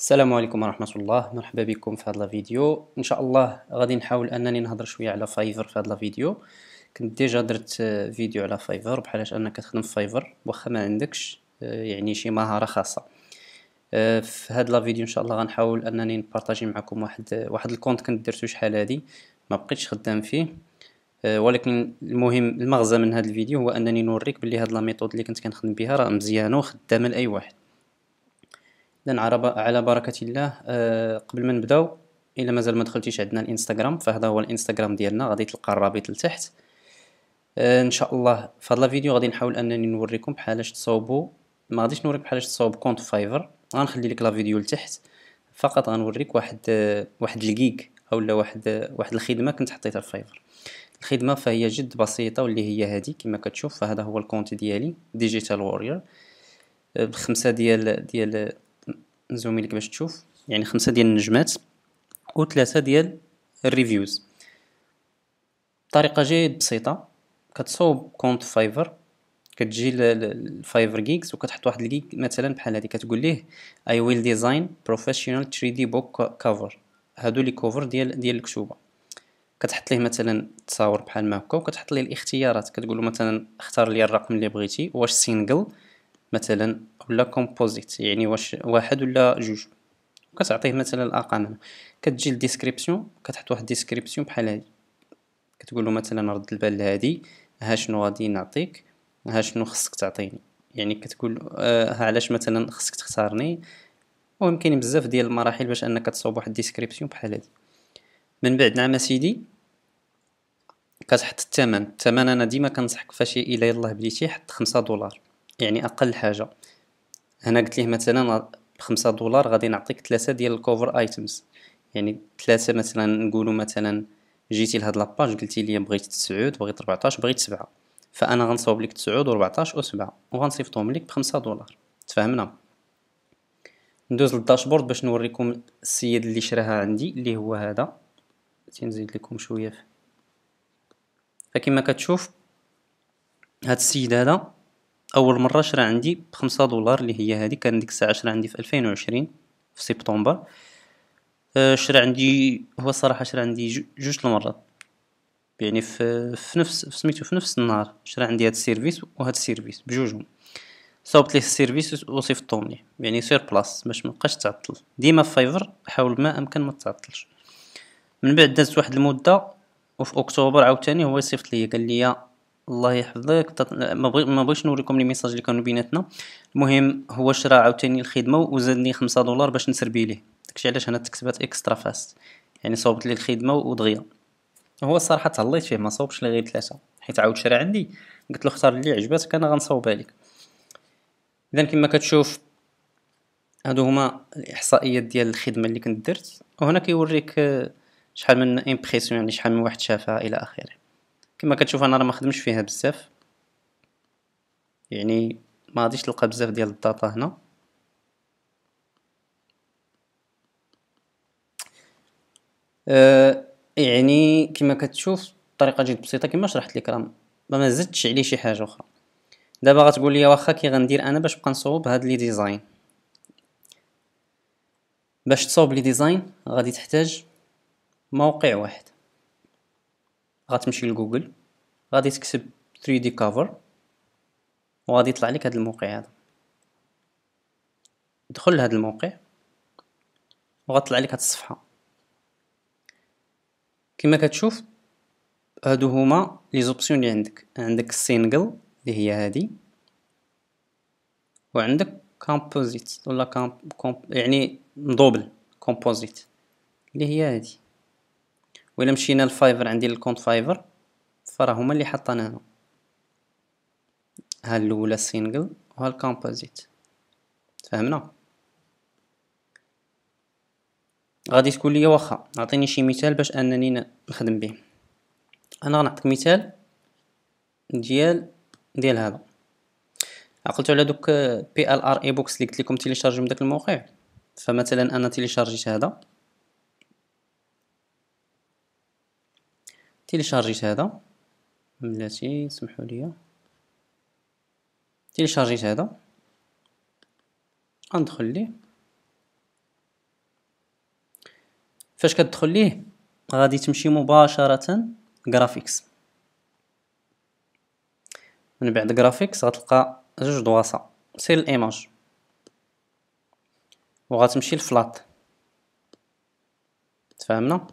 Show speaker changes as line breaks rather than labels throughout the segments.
السلام عليكم ورحمة الله مرحبا بكم في هذا الفيديو ان شاء الله غادي نحاول انني نهضر شوية على فايفر في هذا الفيديو كنت ديجا درت فيديو على فايفر بحالاش انك تخدم في فايفر واخا ما عندكش آه، يعني شي مهارة خاصة آه، في هذا الفيديو ان شاء الله غنحاول انني نبارطاجي معكم واحد واحد الكونت كنت درتو شحال هادي ما بقيتش خدام فيه آه، ولكن المهم المغزى من هذا الفيديو هو انني نوريك بلي هاد لا ميثود اللي كنت كنخدم بها راه مزيانه وخدامه لاي واحد اذا على بركه الله آه، قبل ما نبداو الا مازال ما دخلتيش عندنا الانستغرام فهذا هو الانستغرام ديالنا غادي تلقى الرابط لتحت آه، ان شاء الله في هذا الفيديو غادي نحاول انني نوريكم بحالاش تصاوبوا ما غاديش نوريك بحالاش تصاوب كونت فايفر غنخلي لك لا فيديو لتحت فقط غنوريك واحد آه، واحد الجيك اولا واحد واحد الخدمه كنت حطيتها في فايفر الخدمه فهي جد بسيطه واللي هي هذه كما كتشوف فهذا هو الكونت ديالي ديجيتال وورير بخمسه ديال ديال نزومي لك باش تشوف يعني خمسة ديال النجمات وثلاثة ديال الريفيوز طريقة جيد بسيطة كتصوب كونت فايفر كتجي لفايفر جيكس وكتحط واحد الجيك مثلا بحال هذه كتقول ليه اي ويل ديزاين بروفيشنال 3 دي بوك كفر هادو لي كوفر ديال ديال الكتوبه كتحط ليه مثلا تصاور بحال ما هكا وكتحط ليه الاختيارات كتقول له مثلا اختار لي الرقم اللي بغيتي واش سينجل مثلا ولا كومبوزيت يعني واش واحد ولا جوج كتعطيه مثلا الارقام كتجي للديسكريبسيون كتحط واحد الديسكريبسيون بحال هادي كتقول له مثلا رد البال لهادي ها شنو غادي نعطيك ها شنو خصك تعطيني يعني كتقول آه، ها علاش مثلا خصك تختارني المهم كاين بزاف ديال المراحل باش انك تصاوب واحد الديسكريبسيون بحال هادي من بعد نعم سيدي كتحط الثمن الثمن انا ديما كنصحك فاش الى يلاه بديتي حط خمسة دولار يعني اقل حاجه هنا قلت ليه مثلا بخمسة دولار غادي نعطيك ثلاثة ديال الكوفر ايتمز يعني ثلاثة مثلا نقولوا مثلا جيتي لهاد لاباج قلتي لي بغيت تسعود بغيت 14 بغيت سبعة فانا غنصاوب لك تسعود و14 و7 وغنصيفطهم لك بخمسة دولار تفاهمنا ندوز للداشبورد باش نوريكم السيد اللي شراها عندي اللي هو هذا تنزيد لكم شويه فكما كتشوف هاد السيد هذا اول مره شرا عندي بخمسة دولار اللي هي هذه كان ديك الساعه شرا عندي في 2020 في سبتمبر آه، شرا عندي هو الصراحه شرا عندي جوج المرات يعني في في نفس في سميتو في نفس النهار شرا عندي هاد السيرفيس وهاد السيرفيس بجوجهم صوبت ليه السيرفيس وصيفطهم ليه يعني سير بلاس باش مبقاش تعطل ديما في فايفر حاول ما امكن ما تعطلش من بعد دازت واحد المده وفي اكتوبر عاوتاني هو يصيفط ليا قال لي الله يحفظك ما بغيتش نوريكم لي ميساج اللي كانوا بيناتنا المهم هو شرا عاوتاني الخدمه وزادني خمسة دولار باش نسربي ليه داكشي علاش انا تكتبات اكسترا فاست يعني صوبت لي الخدمه ودغيا هو الصراحه تهليت فيه ما صوبش لي غير ثلاثه حيت عاود شرا عندي قلت له اختار اللي عجباتك انا غنصوبها عليك اذا كما كتشوف هادو هما الاحصائيات ديال الخدمه اللي كنت درت وهنا كيوريك آه، شحال من امبريسيون يعني شحال من واحد شافها الى اخره كما كتشوف انا راه ما خدمش فيها بزاف يعني ما غاديش تلقى بزاف ديال الداتا هنا أه يعني كما كتشوف الطريقه جد بسيطه كما شرحت لك راه ما زدتش عليه شي حاجه اخرى دابا غتقول لي واخا كي غندير انا باش نبقى نصوب هاد لي ديزاين باش تصوب لي ديزاين غادي تحتاج موقع واحد غتمشي لجوجل غادي تكتب 3D cover وغادي يطلع لك هذا الموقع هذا دخل لهذا الموقع وغتطلع لك هاد الصفحه كما كتشوف هادو هما لي زوبسيون اللي عندك عندك السينجل اللي هي هادي وعندك كومبوزيت ولا كامب يعني مدوبل كومبوزيت اللي هي هادي و الى مشينا لفايفر عندي الكونت فايفر فراه هما اللي حطانا هنا ها الاولى سينجل وها الكومبوزيت فهمنا غادي تقول لي واخا عطيني شي مثال باش انني نخدم به انا غنعطيك مثال ديال ديال هذا عقلتو على دوك بي ال ار اي بوكس اللي قلت لكم تيليشارجيو من داك الموقع فمثلا انا تيليشارجيت هذا تيليشارجيت هذا بلاتي سمحوا لي تيليشارجيت هذا غندخل ليه فاش كتدخل ليه غادي تمشي مباشره جرافيكس من بعد جرافيكس غتلقى جوج دواسه سير الايماج وغتمشي الفلات تفهمنا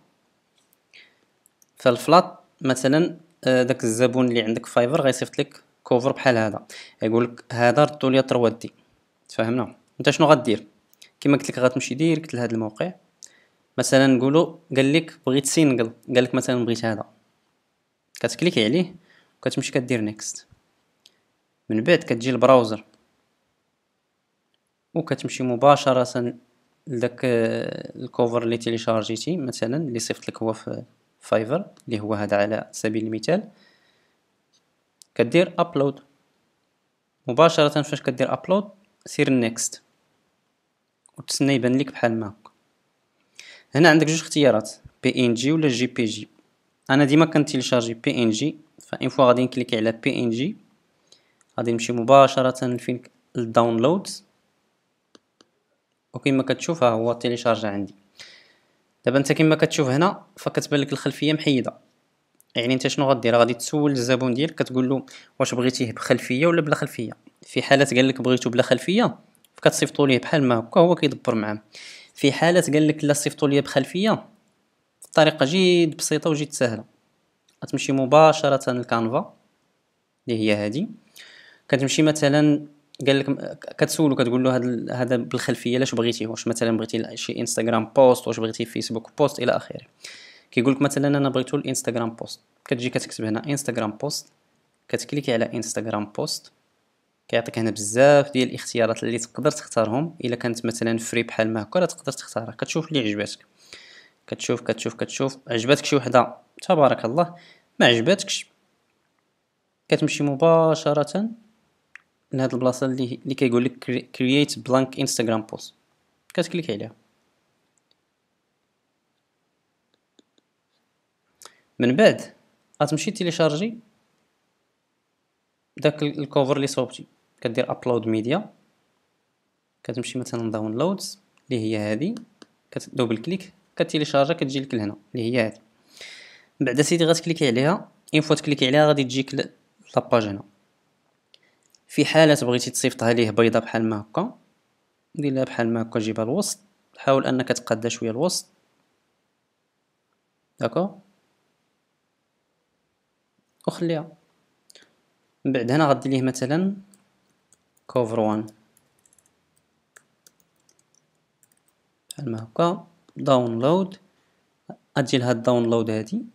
الفلات مثلا آه، داك الزبون اللي عندك فايفر غيصيفط لك كوفر بحال هذا يقول لك هذا ردوا لي 3 دي تفهمنا انت شنو غدير كما قلت لك غتمشي ديريكت لهذا الموقع مثلا نقولوا قال لك بغيت سينجل قال لك مثلا بغيت هذا كتكليك عليه وكتمشي كدير نيكست من بعد كتجي البراوزر وكتمشي مباشره لذاك آه، الكوفر اللي تيليشارجيتي مثلا اللي صيفط لك هو في فايفر اللي هو هذا على سبيل المثال كدير ابلود مباشره فاش كدير ابلود سير نيكست وتسنى يبان لك بحال ما هنا عندك جوج اختيارات بي ان جي ولا جي بي جي انا ديما كنتيليشارجي بي ان جي فان فوا غادي نكليكي على بي ان جي غادي نمشي مباشره لفين الداونلود وكما كتشوف ها هو تيليشارج عندي دابا انت كما كتشوف هنا فكتبان لك الخلفيه محيده يعني انت شنو غدير غادي تسول الزبون ديالك كتقول له واش بغيتيه بخلفيه ولا بلا خلفيه في حاله قال لك بغيتو بلا خلفيه فكتصيفطوا ليه بحال ما هكا هو كيدبر معاه في حاله قال لك لا صيفطوا ليا بخلفيه الطريقه جد بسيطه وجد سهله غتمشي مباشره لكانفا اللي هي هذه كتمشي مثلا قال لك كتسولو كتقول له هذا بالخلفيه علاش بغيتي واش مثلا بغيتي شي انستغرام بوست واش بغيتي فيسبوك بوست الى اخره كيقول لك مثلا انا بغيتو الانستغرام بوست كتجي كتكتب هنا انستغرام بوست كتكليكي على انستغرام بوست كيعطيك هنا بزاف ديال الاختيارات اللي تقدر تختارهم الا كانت مثلا فري بحال ما هكا تقدر تختارها كتشوف اللي عجباتك كتشوف كتشوف كتشوف عجباتك شي وحده تبارك الله ما عجباتكش كتمشي مباشره من هاد البلاصه اللي اللي كيقول لك كرييت بلانك انستغرام بوست كتكليك عليها من بعد غتمشي تيليشارجي داك الكوفر اللي صوبتي كدير ابلود ميديا كتمشي مثلا داونلودز اللي هي هذه كدوبل كليك كتيليشارجا كتجي لك لهنا اللي هي هذه من بعد سيدي غتكليكي عليها اون فوا تكليكي عليها غادي تجيك لاباج هنا في حاله بغيتي تصيفطها ليه بيضه بحال ما هكا دير لها بحال ما هكا جيبها الوسط حاول انك تقادها شويه الوسط هكا وخليها من بعد هنا غدير ليه مثلا كوفر وان بحال ما هكا داونلود غتجي لها الداونلود هادي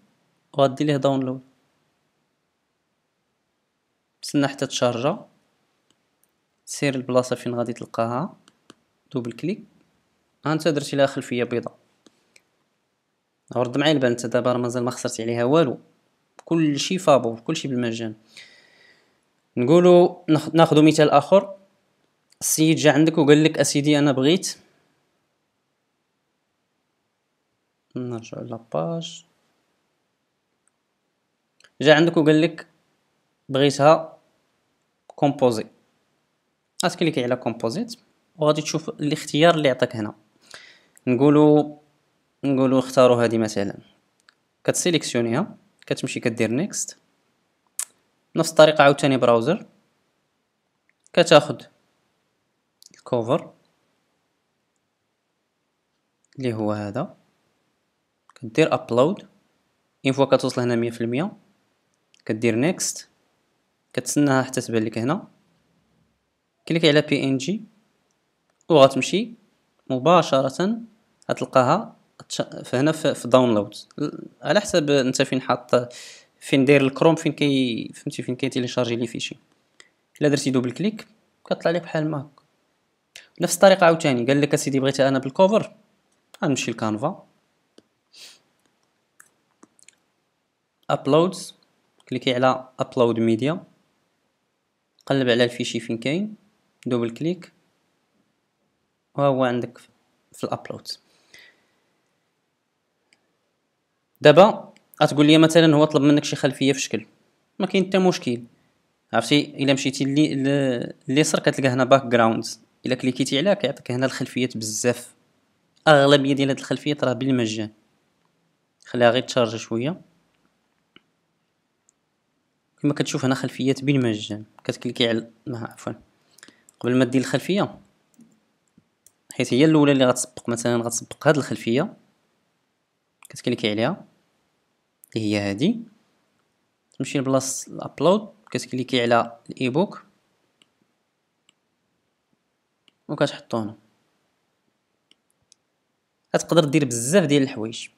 وغدير ليه داونلود تسنى حتى تشارجا سير البلاصة فين غادي تلقاها دوبل كليك ها درتي لها خلفية بيضاء رد معايا البال نتا دابا راه مازال ما خسرت عليها والو كلشي فابور كلشي بالمجان نقولو ناخذ مثال اخر السيد جا عندك وقال لك اسيدي انا بغيت نرجع لاباج جا عندك وقال لك بغيتها كومبوزي غاتكليكي على كومبوزيت وغادي تشوف الاختيار اللي عطاك هنا نقولوا نقولوا اختاروا هذه مثلا كتسيليكسيونيها كتمشي كدير نيكست نفس الطريقه عاوتاني براوزر كتاخد الكوفر اللي هو هذا كدير ابلود اون فوا كتوصل هنا 100% كدير نيكست كتسناها حتى تبان لك هنا كليكي على بي ان جي وغتمشي مباشره غتلقاها هنا في داونلود على حسب انت فين حاط فين داير الكروم فين كي فهمتي فين كيتيليشارجي لي فيشي الا درتي دوبل كليك كطلع لك بحال ما هكا نفس الطريقه عاوتاني قال لك اسيدي بغيتها انا بالكوفر غنمشي لكانفا ابلودز كليكي على ابلود ميديا قلب على الفيشي فين كاين دوبل كليك وهو عندك في الابلود دابا غتقول لي مثلا هو طلب منك شي خلفيه في شكل ما كاين حتى مشكل عرفتي الا مشيتي لي اليسر كتلقى هنا باك جراوند الا كليكيتي عليها كيعطيك هنا الخلفيات بزاف اغلبيه ديال هاد الخلفيات راه بالمجان خليها غير تشارج شويه كما كتشوف هنا خلفيات بالمجان كتكليكي على ما عفوا قبل ما دير الخلفيه حيت هي الاولى اللي غتسبق مثلا غتسبق هاد الخلفيه كتكليكي عليها اللي هي هادي تمشي لبلاصه الابلود كتكليكي على الايبوك وكتحطو هنا تقدر دير بزاف ديال الحوايج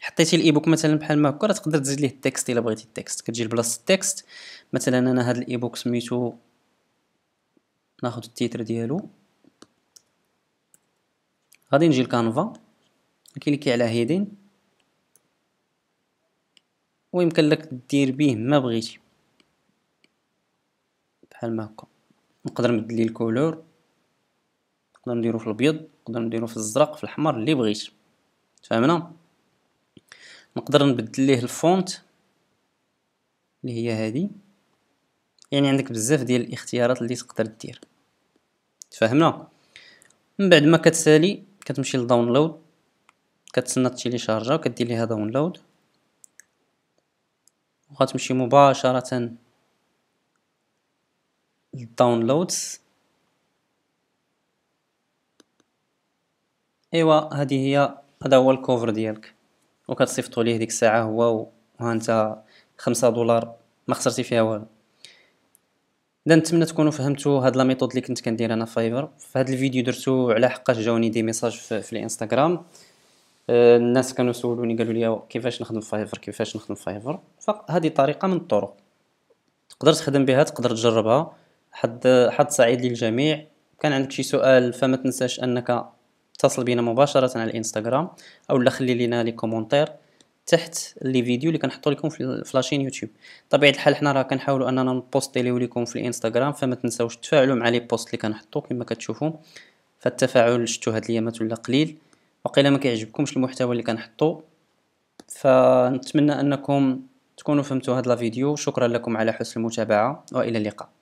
حطيتي الايبوك مثلا بحال ما هكا تقدر تزيد ليه التكست الا بغيتي التكست كتجي لبلاصه التكست مثلا انا هاد الايبوك سميتو ناخد التيتر ديالو غادي نجي لكانفا كليكي على هيدين ويمكن لك دير بيه ما بغيتي بحال ما هكا نقدر نبدل ليه الكولور نقدر نديرو في الابيض نقدر نديرو في الزرق في الاحمر اللي بغيت فهمنا نقدر نبدل ليه الفونت اللي هي هذه يعني عندك بزاف ديال الاختيارات اللي تقدر دير تفهمنا من بعد ما كتسالي كتمشي لداونلود كتسنى تيلي شارجا وكدير ليها داونلود وغتمشي مباشره للداونلودز ايوا هذه هي هذا هو الكوفر ديالك وكتصيفطو ليه ديك الساعه هو وها انت خمسة دولار ما خسرتي فيها والو اذا نتمنى تكونوا فهمتوا هاد لا ميثود اللي كنت كندير انا فايفر في هاد الفيديو درتو على حقاش جاوني دي ميساج في, في الانستغرام آه، الناس كانوا سولوني قالوا لي كيفاش نخدم فايفر كيفاش نخدم فايفر فهذه طريقه من الطرق تقدر تخدم بها تقدر تجربها حد حد سعيد للجميع كان عندك شي سؤال فما تنساش انك تصل بنا مباشره على الانستغرام او خلي لنا لي كومونتير تحت لي فيديو اللي كنحطو لكم في فلاشين يوتيوب طبيعه الحال حنا راه كنحاولوا اننا نبوستيليو لكم في الانستغرام فما تنساوش تفاعلوا مع لي بوست اللي كنحطو كما كتشوفوا فالتفاعل شتو هاد الايامات ولا قليل وقيلا ما كيعجبكمش المحتوى اللي كنحطو فنتمنى انكم تكونوا فهمتوا هاد لا فيديو شكرا لكم على حسن المتابعه والى اللقاء